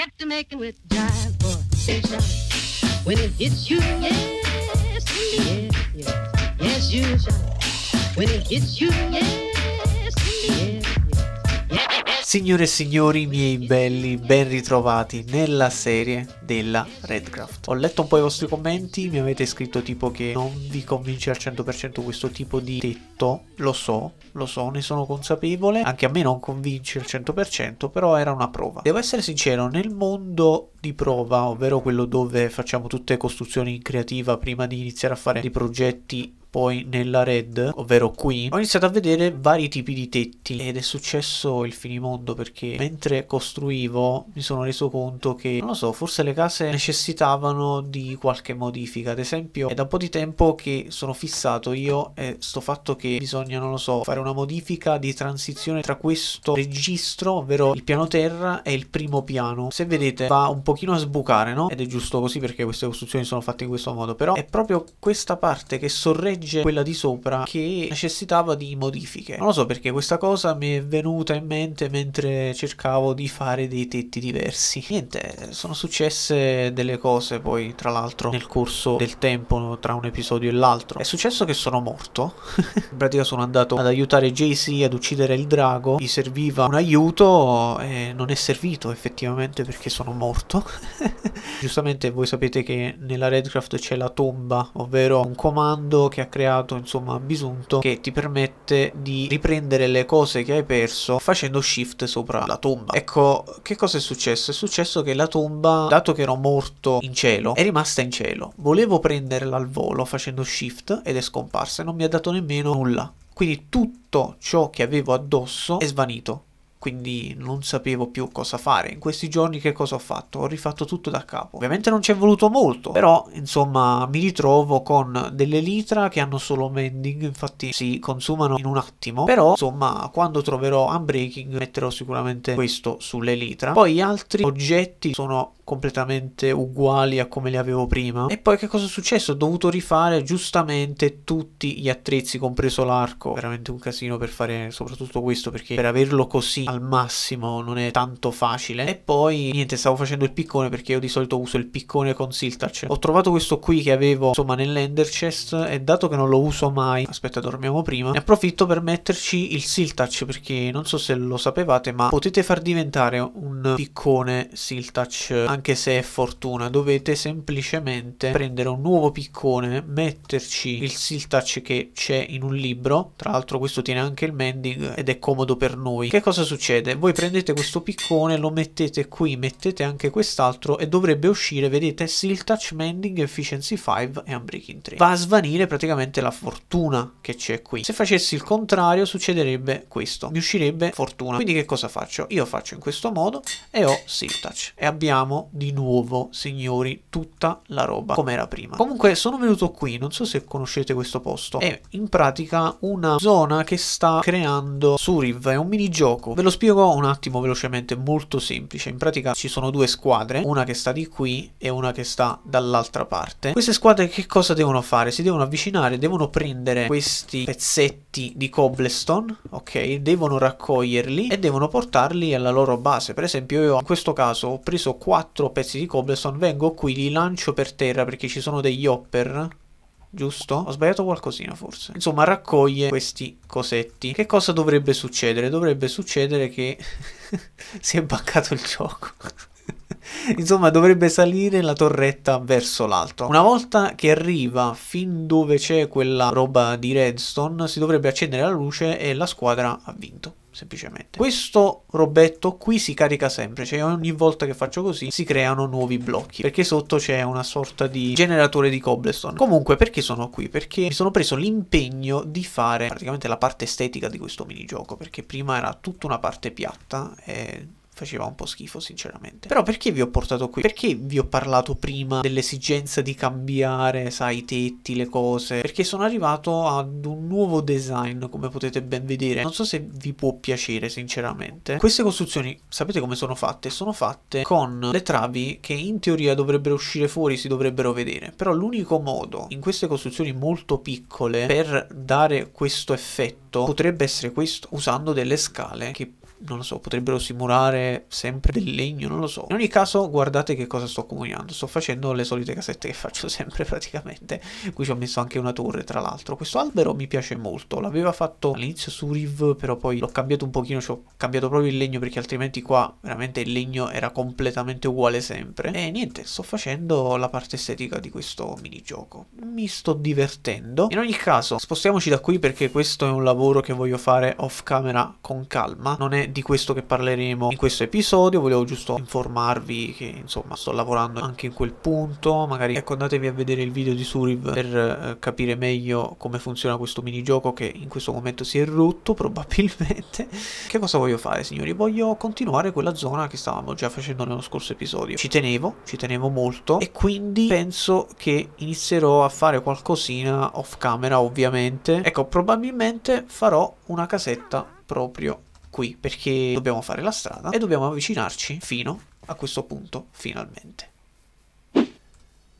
Get to making with jive boy. When it hits you, yes, yes, yes, yes, you shine. When it hits you, yes. Signore e signori miei belli, ben ritrovati nella serie della Redcraft. Ho letto un po' i vostri commenti, mi avete scritto tipo che non vi convince al 100% questo tipo di tetto, lo so, lo so, ne sono consapevole, anche a me non convince al 100%, però era una prova. Devo essere sincero, nel mondo di prova, ovvero quello dove facciamo tutte costruzioni in creativa prima di iniziare a fare dei progetti poi nella red, ovvero qui, ho iniziato a vedere vari tipi di tetti ed è successo il finimondo perché mentre costruivo mi sono reso conto che, non lo so, forse le case necessitavano di qualche modifica. Ad esempio è da un po' di tempo che sono fissato io e sto fatto che bisogna, non lo so, fare una modifica di transizione tra questo registro, ovvero il piano terra e il primo piano. Se vedete va un pochino a sbucare, no? Ed è giusto così perché queste costruzioni sono fatte in questo modo, però è proprio questa parte che sorregge legge, quella di sopra, che necessitava di modifiche. Non lo so perché questa cosa mi è venuta in mente mentre cercavo di fare dei tetti diversi. Niente, sono successe delle cose poi, tra l'altro, nel corso del tempo, tra un episodio e l'altro. È successo che sono morto. in pratica sono andato ad aiutare JC ad uccidere il drago, gli serviva un aiuto e non è servito effettivamente perché sono morto. Giustamente voi sapete che nella Redcraft c'è la tomba, ovvero un comando che creato insomma Bisunto che ti permette di riprendere le cose che hai perso facendo shift sopra la tomba ecco che cosa è successo è successo che la tomba dato che ero morto in cielo è rimasta in cielo volevo prenderla al volo facendo shift ed è scomparsa non mi ha dato nemmeno nulla quindi tutto ciò che avevo addosso è svanito quindi non sapevo più cosa fare. In questi giorni che cosa ho fatto? Ho rifatto tutto da capo. Ovviamente non ci è voluto molto, però insomma mi ritrovo con delle litra che hanno solo mending, infatti si consumano in un attimo, però insomma quando troverò unbreaking metterò sicuramente questo sulle litra. Poi altri oggetti sono completamente uguali a come li avevo prima. E poi che cosa è successo? Ho dovuto rifare giustamente tutti gli attrezzi, compreso l'arco. Veramente un casino per fare soprattutto questo, perché per averlo così al massimo non è tanto facile. E poi, niente, stavo facendo il piccone perché io di solito uso il piccone con Siltach. Ho trovato questo qui che avevo, insomma, nell'Ender Chest e dato che non lo uso mai, aspetta, dormiamo prima, ne approfitto per metterci il Siltach, perché non so se lo sapevate, ma potete far diventare un piccone Siltach anche anche se è fortuna, dovete semplicemente prendere un nuovo piccone, metterci il seal touch che c'è in un libro, tra l'altro questo tiene anche il mending ed è comodo per noi. Che cosa succede? Voi prendete questo piccone, lo mettete qui, mettete anche quest'altro e dovrebbe uscire, vedete, seal touch mending, efficiency 5 e unbreaking 3. Va a svanire praticamente la fortuna che c'è qui. Se facessi il contrario succederebbe questo, mi uscirebbe fortuna. Quindi che cosa faccio? Io faccio in questo modo e ho seal touch e abbiamo di nuovo, signori, tutta la roba come era prima. Comunque sono venuto qui, non so se conoscete questo posto, è in pratica una zona che sta creando Suriv, è un minigioco. Ve lo spiego un attimo velocemente, molto semplice. In pratica ci sono due squadre, una che sta di qui e una che sta dall'altra parte. Queste squadre che cosa devono fare? Si devono avvicinare, devono prendere questi pezzetti di cobblestone, ok? Devono raccoglierli e devono portarli alla loro base. Per esempio io in questo caso ho preso 4 quattro pezzi di cobblestone, vengo qui, li lancio per terra perché ci sono degli hopper giusto? Ho sbagliato qualcosina forse. Insomma, raccoglie questi cosetti. Che cosa dovrebbe succedere? Dovrebbe succedere che si è baccato il gioco. Insomma, dovrebbe salire la torretta verso l'alto. Una volta che arriva fin dove c'è quella roba di redstone, si dovrebbe accendere la luce e la squadra ha vinto semplicemente. Questo robetto qui si carica sempre, cioè ogni volta che faccio così si creano nuovi blocchi, perché sotto c'è una sorta di generatore di cobblestone. Comunque, perché sono qui? Perché mi sono preso l'impegno di fare praticamente la parte estetica di questo minigioco, perché prima era tutta una parte piatta e faceva un po' schifo sinceramente. Però perché vi ho portato qui? Perché vi ho parlato prima dell'esigenza di cambiare, sai, i tetti, le cose? Perché sono arrivato ad un nuovo design, come potete ben vedere. Non so se vi può piacere sinceramente. Queste costruzioni, sapete come sono fatte? Sono fatte con le travi che in teoria dovrebbero uscire fuori, si dovrebbero vedere. Però l'unico modo in queste costruzioni molto piccole per dare questo effetto potrebbe essere questo, usando delle scale che non lo so, potrebbero simulare sempre del legno, non lo so. In ogni caso, guardate che cosa sto comunicando. Sto facendo le solite casette che faccio sempre praticamente. Qui ci ho messo anche una torre, tra l'altro. Questo albero mi piace molto. L'aveva fatto all'inizio su Riv, però poi l'ho cambiato un pochino, ci ho cambiato proprio il legno perché altrimenti qua veramente il legno era completamente uguale sempre. E niente, sto facendo la parte estetica di questo minigioco. Mi sto divertendo. In ogni caso, spostiamoci da qui perché questo è un lavoro che voglio fare off camera con calma. Non è di questo che parleremo in questo episodio, volevo giusto informarvi che insomma sto lavorando anche in quel punto, magari ecco andatevi a vedere il video di Suriv per eh, capire meglio come funziona questo minigioco che in questo momento si è rotto probabilmente. Che cosa voglio fare signori? Voglio continuare quella zona che stavamo già facendo nello scorso episodio, ci tenevo, ci tenevo molto e quindi penso che inizierò a fare qualcosina off camera ovviamente. Ecco probabilmente farò una casetta proprio qui perché dobbiamo fare la strada e dobbiamo avvicinarci fino a questo punto finalmente.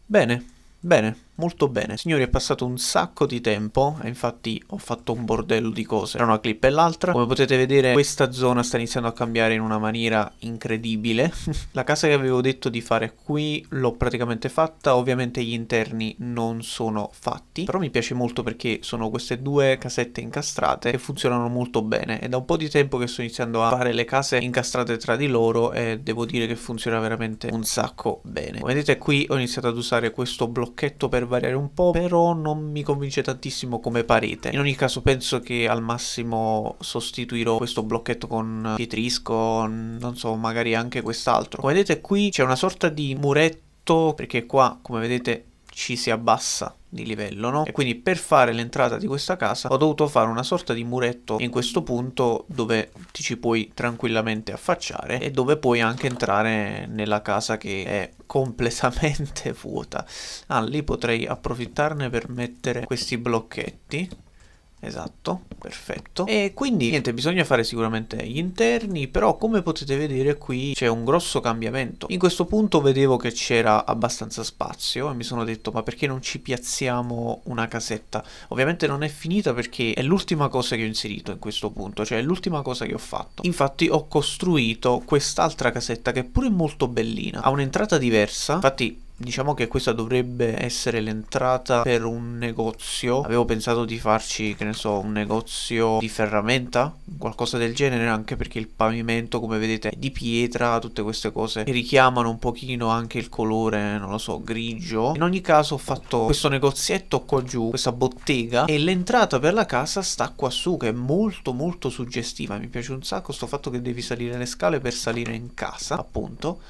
Bene, bene molto bene. Signori, è passato un sacco di tempo, infatti ho fatto un bordello di cose tra una clip e l'altra. Come potete vedere, questa zona sta iniziando a cambiare in una maniera incredibile. la casa che avevo detto di fare qui l'ho praticamente fatta, ovviamente gli interni non sono fatti, però mi piace molto perché sono queste due casette incastrate che funzionano molto bene. È da un po' di tempo che sto iniziando a fare le case incastrate tra di loro e devo dire che funziona veramente un sacco bene. Come vedete qui ho iniziato ad usare questo blocchetto per variare un po', però non mi convince tantissimo come parete. In ogni caso penso che al massimo sostituirò questo blocchetto con pietrisco, non so, magari anche quest'altro. Come vedete qui c'è una sorta di muretto perché qua come vedete ci si abbassa di livello, no? E quindi per fare l'entrata di questa casa ho dovuto fare una sorta di muretto in questo punto dove ti ci puoi tranquillamente affacciare e dove puoi anche entrare nella casa che è completamente vuota. Ah, lì potrei approfittarne per mettere questi blocchetti Esatto, perfetto. E quindi niente, bisogna fare sicuramente gli interni, però come potete vedere qui c'è un grosso cambiamento. In questo punto vedevo che c'era abbastanza spazio e mi sono detto ma perché non ci piazziamo una casetta? Ovviamente non è finita perché è l'ultima cosa che ho inserito in questo punto, cioè è l'ultima cosa che ho fatto. Infatti ho costruito quest'altra casetta che è pure molto bellina, ha un'entrata diversa, infatti Diciamo che questa dovrebbe essere l'entrata per un negozio. Avevo pensato di farci, che ne so, un negozio di ferramenta, qualcosa del genere, anche perché il pavimento, come vedete, è di pietra, tutte queste cose che richiamano un pochino anche il colore, non lo so, grigio. In ogni caso ho fatto questo negozietto qua giù, questa bottega, e l'entrata per la casa sta qua su, che è molto molto suggestiva. Mi piace un sacco sto fatto che devi salire le scale per salire in casa, appunto.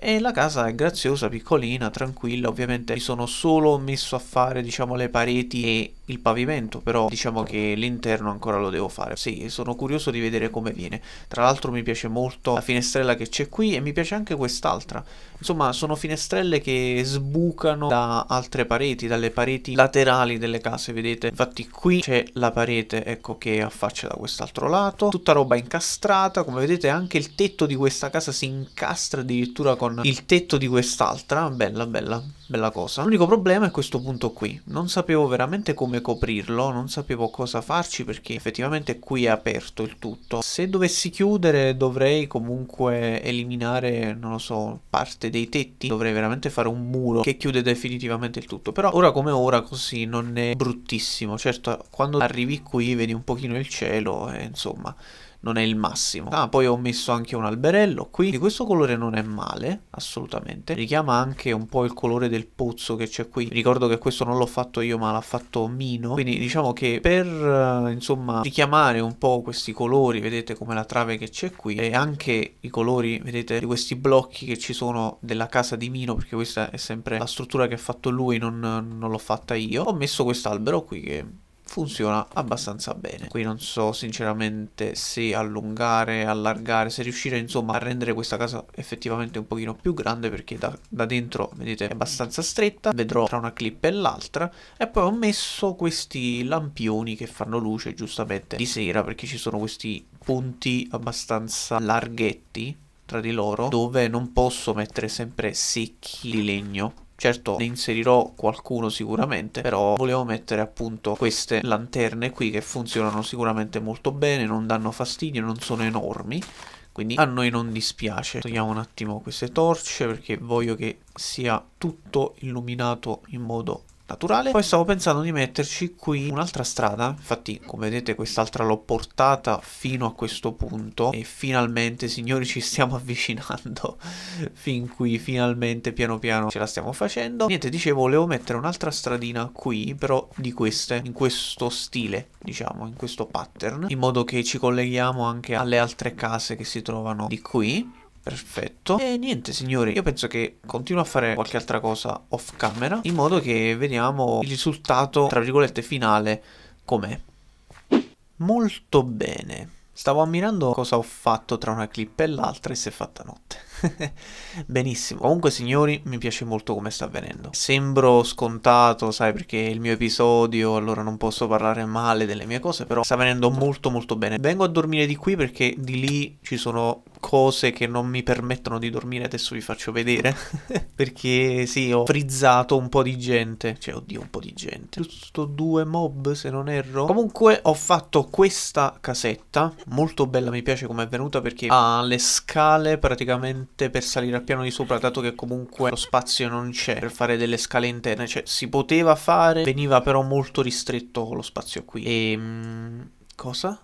E la casa è graziosa, piccolina, tranquilla, ovviamente mi sono solo messo a fare diciamo le pareti e il pavimento, però diciamo che l'interno ancora lo devo fare. Sì, sono curioso di vedere come viene. Tra l'altro mi piace molto la finestrella che c'è qui e mi piace anche quest'altra. Insomma, sono finestrelle che sbucano da altre pareti, dalle pareti laterali delle case, vedete? Infatti qui c'è la parete, ecco, che affaccia da quest'altro lato. Tutta roba incastrata, come vedete anche il tetto di questa casa si incastra addirittura con il tetto di quest'altra. Bella, bella, bella cosa. L'unico problema è questo punto qui. Non sapevo veramente come come coprirlo, non sapevo cosa farci perché effettivamente qui è aperto il tutto. Se dovessi chiudere dovrei comunque eliminare, non lo so, parte dei tetti, dovrei veramente fare un muro che chiude definitivamente il tutto, però ora come ora così non è bruttissimo, certo quando arrivi qui vedi un pochino il cielo e insomma non è il massimo. Ah, poi ho messo anche un alberello qui. Di questo colore non è male, assolutamente. Richiama anche un po' il colore del pozzo che c'è qui. Ricordo che questo non l'ho fatto io, ma l'ha fatto Mino. Quindi diciamo che per, eh, insomma, richiamare un po' questi colori, vedete come la trave che c'è qui, e anche i colori, vedete, di questi blocchi che ci sono della casa di Mino, perché questa è sempre la struttura che ha fatto lui, non, non l'ho fatta io. Ho messo quest'albero qui che funziona abbastanza bene. Qui non so sinceramente se allungare, allargare, se riuscire insomma a rendere questa casa effettivamente un pochino più grande perché da, da dentro vedete è abbastanza stretta, vedrò tra una clip e l'altra e poi ho messo questi lampioni che fanno luce giustamente di sera perché ci sono questi punti abbastanza larghetti tra di loro dove non posso mettere sempre secchi di legno Certo ne inserirò qualcuno sicuramente, però volevo mettere appunto queste lanterne qui che funzionano sicuramente molto bene, non danno fastidio, non sono enormi quindi a noi non dispiace. Togliamo un attimo queste torce perché voglio che sia tutto illuminato in modo naturale. Poi stavo pensando di metterci qui un'altra strada, infatti come vedete quest'altra l'ho portata fino a questo punto e finalmente signori ci stiamo avvicinando fin qui, finalmente piano piano ce la stiamo facendo. Niente, dicevo, volevo mettere un'altra stradina qui, però di queste, in questo stile, diciamo, in questo pattern, in modo che ci colleghiamo anche alle altre case che si trovano di qui. Perfetto. E niente signori, io penso che continuo a fare qualche altra cosa off camera, in modo che vediamo il risultato, tra virgolette, finale com'è. Molto bene. Stavo ammirando cosa ho fatto tra una clip e l'altra e si è fatta notte. Benissimo. Comunque, signori, mi piace molto come sta avvenendo. Sembro scontato, sai, perché è il mio episodio, allora non posso parlare male delle mie cose, però sta venendo molto molto bene. Vengo a dormire di qui perché di lì ci sono cose che non mi permettono di dormire, adesso vi faccio vedere. perché sì, ho frizzato un po' di gente, cioè oddio, un po' di gente. Giusto due mob, se non erro. Comunque ho fatto questa casetta, molto bella, mi piace come è venuta perché ha le scale praticamente niente per salire al piano di sopra, dato che comunque lo spazio non c'è per fare delle scale interne, cioè si poteva fare, veniva però molto ristretto lo spazio qui. E... Ehm, Mh, cosa?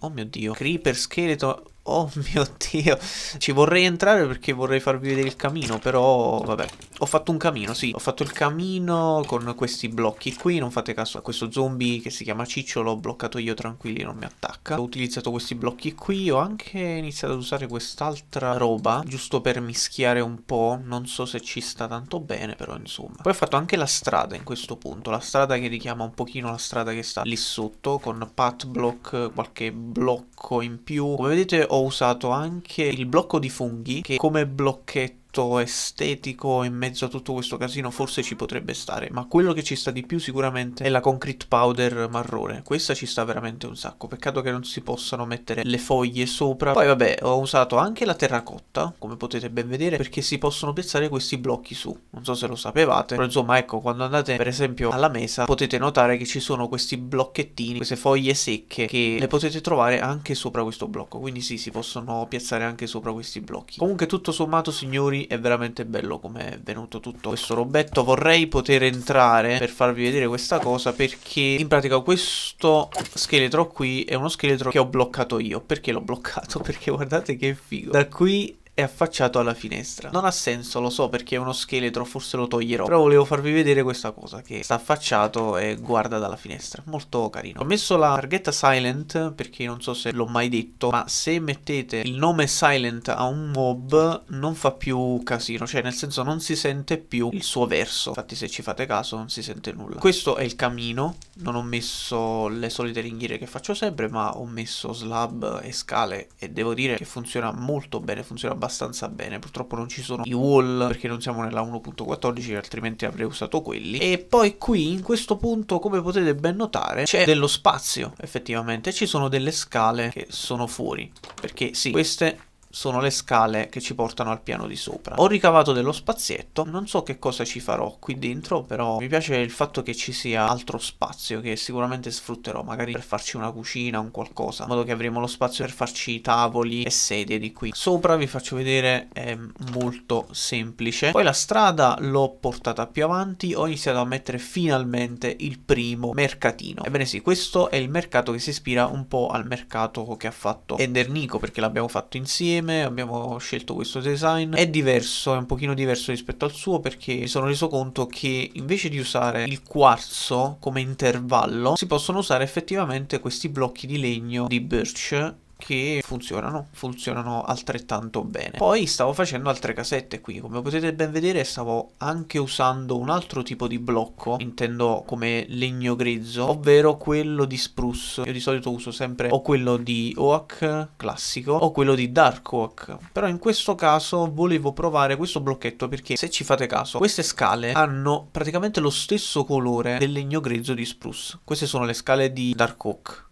Oh mio dio. Creeper, scheletro... Oh mio Dio, ci vorrei entrare perché vorrei farvi vedere il camino, però vabbè. Ho fatto un camino, sì, ho fatto il camino con questi blocchi qui, non fate caso a questo zombie che si chiama Ciccio, l'ho bloccato io tranquilli, non mi attacca. Ho utilizzato questi blocchi qui, ho anche iniziato ad usare quest'altra roba, giusto per mischiare un po', non so se ci sta tanto bene, però insomma. Poi ho fatto anche la strada in questo punto, la strada che richiama un pochino la strada che sta lì sotto, con pat block, qualche blocco in più. Come vedete ho usato anche il blocco di funghi che come blocchetto effetto estetico in mezzo a tutto questo casino forse ci potrebbe stare, ma quello che ci sta di più sicuramente è la concrete powder marrone, questa ci sta veramente un sacco, peccato che non si possano mettere le foglie sopra, poi vabbè ho usato anche la terracotta, come potete ben vedere, perché si possono piazzare questi blocchi su, non so se lo sapevate, però insomma ecco quando andate per esempio alla mesa potete notare che ci sono questi blocchettini, queste foglie secche che le potete trovare anche sopra questo blocco, quindi sì si possono piazzare anche sopra questi blocchi. Comunque tutto sommato signori è veramente bello come è venuto tutto questo robetto. Vorrei poter entrare per farvi vedere questa cosa perché in pratica questo scheletro qui è uno scheletro che ho bloccato io. Perché l'ho bloccato? Perché guardate che figo. Da qui è affacciato alla finestra. Non ha senso, lo so, perché è uno scheletro, forse lo toglierò. Però volevo farvi vedere questa cosa, che sta affacciato e guarda dalla finestra. Molto carino. Ho messo la targhetta Silent, perché non so se l'ho mai detto, ma se mettete il nome Silent a un mob non fa più casino, cioè nel senso non si sente più il suo verso. Infatti se ci fate caso non si sente nulla. Questo è il camino, non ho messo le solite ringhiere che faccio sempre, ma ho messo slab e scale e devo dire che funziona molto bene, funziona abbastanza abbastanza bene. Purtroppo non ci sono i wall perché non siamo nella 1.14, altrimenti avrei usato quelli. E poi qui in questo punto, come potete ben notare, c'è dello spazio effettivamente. Ci sono delle scale che sono fuori perché sì, queste sono le scale che ci portano al piano di sopra. Ho ricavato dello spazietto, non so che cosa ci farò qui dentro, però mi piace il fatto che ci sia altro spazio che sicuramente sfrutterò, magari per farci una cucina, un qualcosa, in modo che avremo lo spazio per farci tavoli e sedie di qui. Sopra vi faccio vedere è ehm, molto semplice. Poi la strada l'ho portata più avanti, ho iniziato a mettere finalmente il primo mercatino. Ebbene sì, questo è il mercato che si ispira un po' al mercato che ha fatto Endernico, perché l'abbiamo fatto insieme insieme, abbiamo scelto questo design. È diverso, è un pochino diverso rispetto al suo perché mi sono reso conto che invece di usare il quarzo come intervallo si possono usare effettivamente questi blocchi di legno di birch che funzionano, funzionano altrettanto bene. Poi stavo facendo altre casette qui, come potete ben vedere stavo anche usando un altro tipo di blocco, intendo come legno grezzo, ovvero quello di spruce. Io di solito uso sempre o quello di oak classico o quello di dark oak, però in questo caso volevo provare questo blocchetto perché se ci fate caso queste scale hanno praticamente lo stesso colore del legno grezzo di spruce. Queste sono le scale di dark oak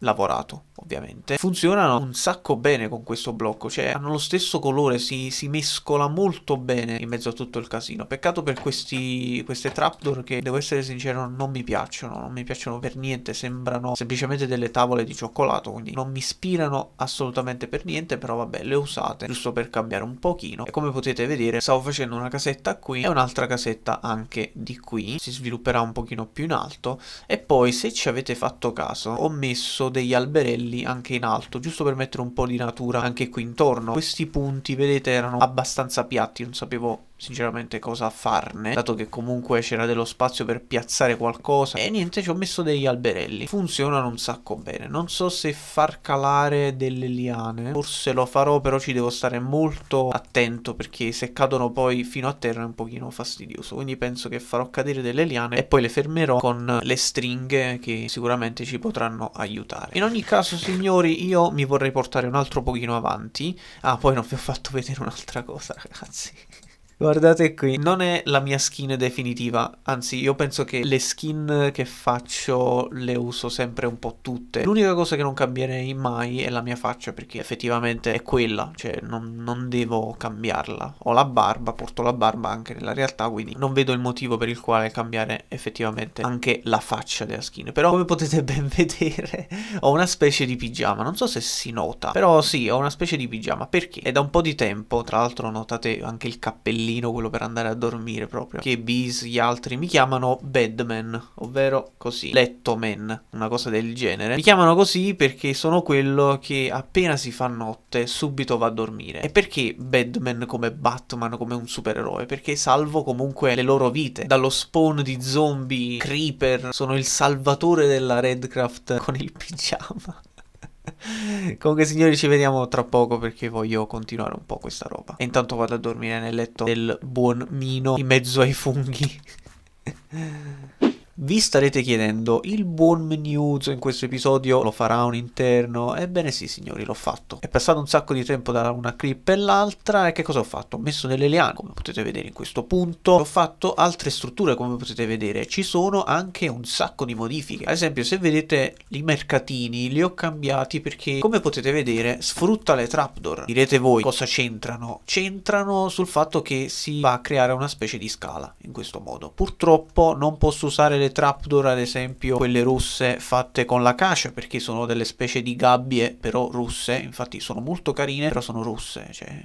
lavorato ovviamente funzionano un sacco bene con questo blocco cioè hanno lo stesso colore si, si mescola molto bene in mezzo a tutto il casino peccato per questi, queste trapdoor che devo essere sincero non mi piacciono non mi piacciono per niente sembrano semplicemente delle tavole di cioccolato quindi non mi ispirano assolutamente per niente però vabbè le usate giusto per cambiare un pochino e come potete vedere stavo facendo una casetta qui e un'altra casetta anche di qui si svilupperà un pochino più in alto e poi se ci avete fatto caso ho messo degli alberelli anche in alto, giusto per mettere un po' di natura anche qui intorno. Questi punti, vedete, erano abbastanza piatti, non sapevo sinceramente cosa farne, dato che comunque c'era dello spazio per piazzare qualcosa. E niente, ci ho messo degli alberelli. Funzionano un sacco bene. Non so se far calare delle liane, forse lo farò, però ci devo stare molto attento perché se cadono poi fino a terra è un pochino fastidioso. Quindi penso che farò cadere delle liane e poi le fermerò con le stringhe che sicuramente ci potranno aiutare fare. In ogni caso, signori, io mi vorrei portare un altro pochino avanti. Ah, poi non vi ho fatto vedere un'altra cosa, ragazzi. Guardate qui, non è la mia skin definitiva, anzi io penso che le skin che faccio le uso sempre un po' tutte. L'unica cosa che non cambierei mai è la mia faccia perché effettivamente è quella, cioè non, non devo cambiarla. Ho la barba, porto la barba anche nella realtà, quindi non vedo il motivo per il quale cambiare effettivamente anche la faccia della skin. Però come potete ben vedere ho una specie di pigiama, non so se si nota, però sì, ho una specie di pigiama perché è da un po' di tempo, tra l'altro notate anche il cappellino ombrellino, quello per andare a dormire proprio, che Bees gli altri mi chiamano Bedman, ovvero così, Lettoman, una cosa del genere. Mi chiamano così perché sono quello che appena si fa notte subito va a dormire. E perché Bedman come Batman, come un supereroe? Perché salvo comunque le loro vite, dallo spawn di zombie, creeper, sono il salvatore della Redcraft con il pigiama. Comunque signori ci vediamo tra poco perché voglio continuare un po' questa roba. E intanto vado a dormire nel letto del buon Mino in mezzo ai funghi. Vi starete chiedendo, il buon menu in questo episodio lo farà un interno? Ebbene sì signori, l'ho fatto. È passato un sacco di tempo da una clip e l'altra e che cosa ho fatto? Ho messo delle liane, come potete vedere in questo punto. Ho fatto altre strutture, come potete vedere. Ci sono anche un sacco di modifiche. Ad esempio, se vedete i mercatini, li ho cambiati perché, come potete vedere, sfrutta le trapdoor. Direte voi, cosa c'entrano? C'entrano sul fatto che si va a creare una specie di scala, in questo modo. Purtroppo non posso usare le delle trapdoor, ad esempio quelle russe fatte con la caccia, perché sono delle specie di gabbie però russe, infatti sono molto carine, però sono russe, cioè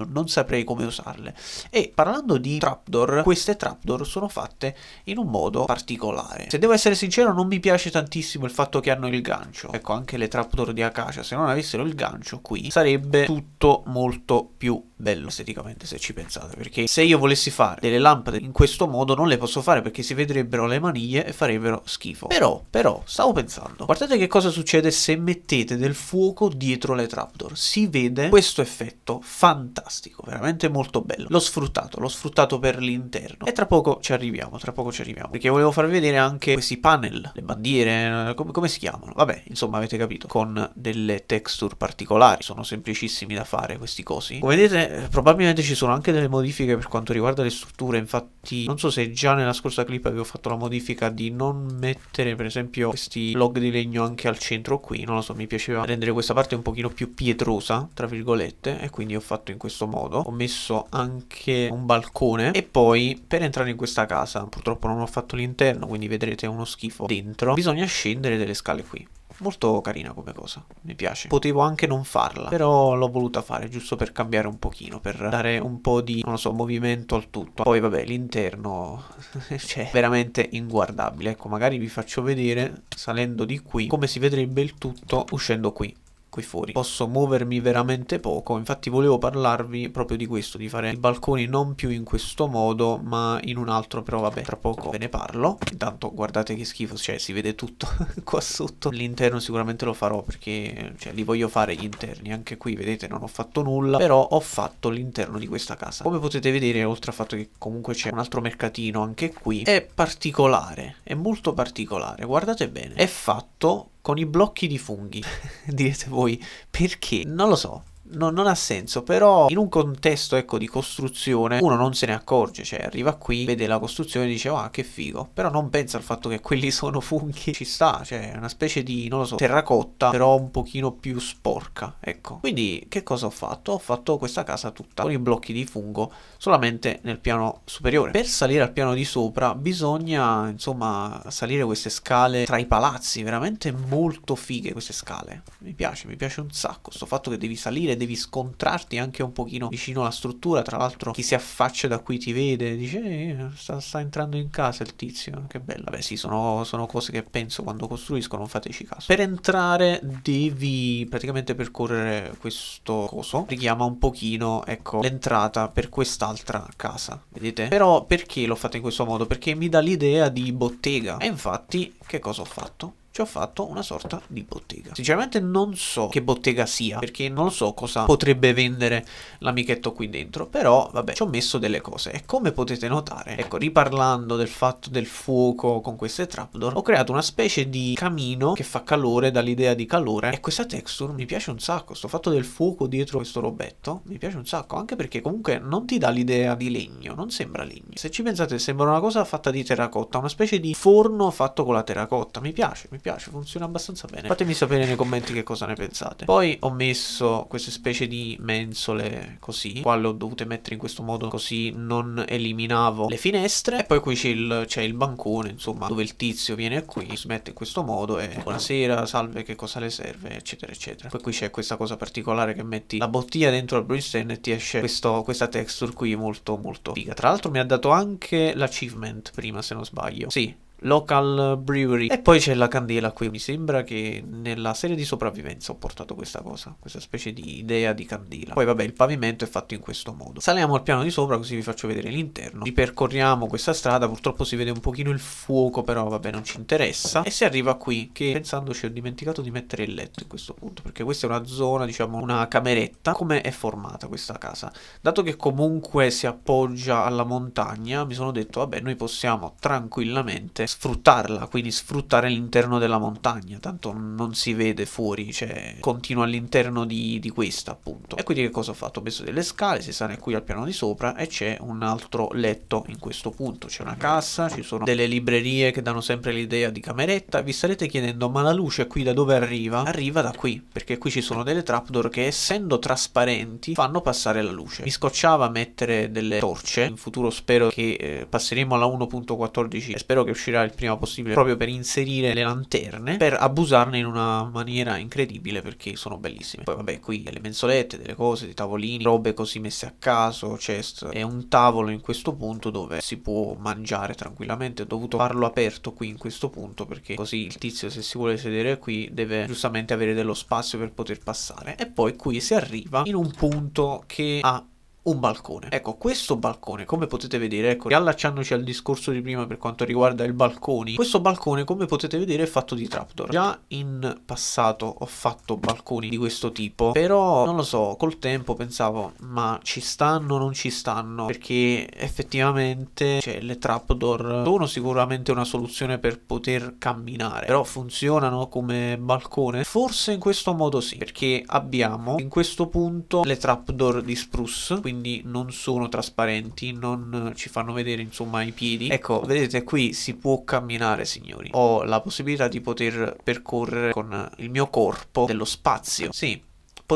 trapdoor, non saprei come usarle. E parlando di trapdoor, queste trapdoor sono fatte in un modo particolare. Se devo essere sincero non mi piace tantissimo il fatto che hanno il gancio. Ecco, anche le trapdoor di Acacia, se non avessero il gancio qui, sarebbe tutto molto più bello esteticamente se ci pensate, perché se io volessi fare delle lampade in questo modo non le posso fare perché si vedrebbero le maniglie e farebbero schifo. Però, però, stavo pensando, guardate che cosa succede se mettete del fuoco dietro le trapdoor. Si vede questo effetto fantastico fantastico, veramente molto bello. L'ho sfruttato, l'ho sfruttato per l'interno. E tra poco ci arriviamo, tra poco ci arriviamo. Perché volevo farvi vedere anche questi panel, le bandiere, eh, come, come si chiamano? Vabbè, insomma avete capito, con delle texture particolari. Sono semplicissimi da fare questi cosi. Come vedete, eh, probabilmente ci sono anche delle modifiche per quanto riguarda le strutture. Infatti, non so se già nella scorsa clip avevo fatto la modifica di non mettere, per esempio, questi log di legno anche al centro qui. Non lo so, mi piaceva rendere questa parte un pochino più pietrosa, tra virgolette. E quindi ho fatto in questo questo modo ho messo anche un balcone e poi per entrare in questa casa purtroppo non ho fatto l'interno quindi vedrete uno schifo dentro bisogna scendere delle scale qui Molto carina come cosa, mi piace. Potevo anche non farla, però l'ho voluta fare giusto per cambiare un pochino, per dare un po' di, non so, movimento al tutto. Poi vabbè, l'interno, c'è cioè, veramente inguardabile. Ecco, magari vi faccio vedere, salendo di qui, come si vedrebbe il tutto uscendo qui qui fuori. Posso muovermi veramente poco, infatti volevo parlarvi proprio di questo, di fare i balconi non più in questo modo ma in un altro, però vabbè, tra poco ve ne parlo. Intanto guardate che schifo, cioè si vede tutto qua sotto. L'interno sicuramente lo farò perché cioè, li voglio fare gli interni, anche qui vedete non ho fatto nulla, però ho fatto l'interno di questa casa. Come potete vedere, oltre al fatto che comunque c'è un altro mercatino anche qui, è particolare, è molto particolare, guardate bene, è fatto con i blocchi di funghi. Direte voi perché? Non lo so, non, non, ha senso, però in un contesto ecco, di costruzione uno non se ne accorge, cioè arriva qui, vede la costruzione e dice ah che figo, però non pensa al fatto che quelli sono funghi, ci sta, cioè una specie di, non lo so, terracotta, però un pochino più sporca, ecco. Quindi che cosa ho fatto? Ho fatto questa casa tutta con i blocchi di fungo solamente nel piano superiore. Per salire al piano di sopra bisogna insomma salire queste scale tra i palazzi, veramente molto fighe queste scale, mi piace, mi piace un sacco, sto fatto che devi salire devi scontrarti anche un pochino vicino alla struttura, tra l'altro chi si affaccia da qui ti vede, e dice eh, sta, sta, entrando in casa il tizio, che bella, beh sì, sono, sono cose che penso quando costruisco, non fateci caso. Per entrare devi praticamente percorrere questo coso, richiama un pochino, ecco, l'entrata per quest'altra casa, vedete? Però perché l'ho fatto in questo modo? Perché mi dà l'idea di bottega, e infatti che cosa ho fatto? ci ho fatto una sorta di bottega. Sinceramente non so che bottega sia, perché non so cosa potrebbe vendere l'amichetto qui dentro, però vabbè, ci ho messo delle cose. E come potete notare, ecco, riparlando del fatto del fuoco con queste trapdoor, ho creato una specie di camino che fa calore dall'idea di calore e questa texture mi piace un sacco. Sto fatto del fuoco dietro questo robetto, mi piace un sacco, anche perché comunque non ti dà l'idea di legno, non sembra legno. Se ci pensate, sembra una cosa fatta di terracotta, una specie di forno fatto con la terracotta, mi piace, mi piace piace, funziona abbastanza bene. Fatemi sapere nei commenti che cosa ne pensate. Poi ho messo queste specie di mensole così, qua le ho dovute mettere in questo modo così non eliminavo le finestre. E poi qui c'è il, il, bancone, insomma, dove il tizio viene qui, si mette in questo modo e buonasera, salve, che cosa le serve, eccetera, eccetera. Poi qui c'è questa cosa particolare che metti la bottiglia dentro al brewstand e ti esce questo, questa texture qui molto molto figa. Tra l'altro mi ha dato anche l'achievement prima se non sbaglio. Sì, local brewery e poi c'è la candela qui mi sembra che nella serie di sopravvivenza ho portato questa cosa questa specie di idea di candela poi vabbè il pavimento è fatto in questo modo saliamo al piano di sopra così vi faccio vedere l'interno ripercorriamo questa strada purtroppo si vede un pochino il fuoco però vabbè non ci interessa e si arriva qui che pensandoci ho dimenticato di mettere il letto in questo punto perché questa è una zona diciamo una cameretta come è formata questa casa dato che comunque si appoggia alla montagna mi sono detto vabbè noi possiamo tranquillamente sfruttarla, quindi sfruttare l'interno della montagna, tanto non si vede fuori, cioè continua all'interno di, di questa appunto. E quindi che cosa ho fatto? Ho messo delle scale, si sale qui al piano di sopra e c'è un altro letto in questo punto, c'è una cassa, ci sono delle librerie che danno sempre l'idea di cameretta, vi starete chiedendo ma la luce qui da dove arriva? Arriva da qui, perché qui ci sono delle trapdoor che essendo trasparenti fanno passare la luce. Mi scocciava mettere delle torce, in futuro spero che eh, passeremo alla 1.14 e spero che uscirà uscirà il prima possibile proprio per inserire le lanterne, per abusarne in una maniera incredibile perché sono bellissime. Poi vabbè qui delle mensolette, delle cose, dei tavolini, robe così messe a caso, chest, è un tavolo in questo punto dove si può mangiare tranquillamente, ho dovuto farlo aperto qui in questo punto perché così il tizio se si vuole sedere qui deve giustamente avere dello spazio per poter passare e poi qui si arriva in un punto che ha un balcone. Ecco, questo balcone, come potete vedere, ecco, riallacciandoci al discorso di prima per quanto riguarda il balcone, questo balcone, come potete vedere, è fatto di trapdoor. Già in passato ho fatto balconi di questo tipo, però, non lo so, col tempo pensavo, ma ci stanno o non ci stanno? Perché effettivamente, cioè, le trapdoor sono sicuramente una soluzione per poter camminare, però funzionano come balcone? Forse in questo modo sì, perché abbiamo in questo punto le trapdoor di spruce, quindi non sono trasparenti, non ci fanno vedere insomma i piedi. Ecco, vedete qui si può camminare signori, ho la possibilità di poter percorrere con il mio corpo dello spazio, sì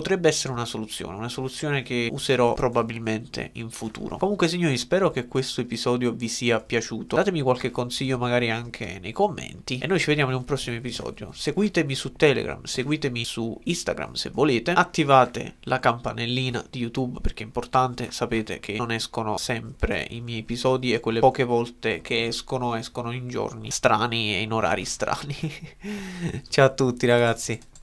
potrebbe essere una soluzione, una soluzione che userò probabilmente in futuro. Comunque signori spero che questo episodio vi sia piaciuto, datemi qualche consiglio magari anche nei commenti e noi ci vediamo in un prossimo episodio. Seguitemi su Telegram, seguitemi su Instagram se volete, attivate la campanellina di YouTube perché è importante, sapete che non escono sempre i miei episodi e quelle poche volte che escono escono in giorni strani e in orari strani. Ciao a tutti ragazzi.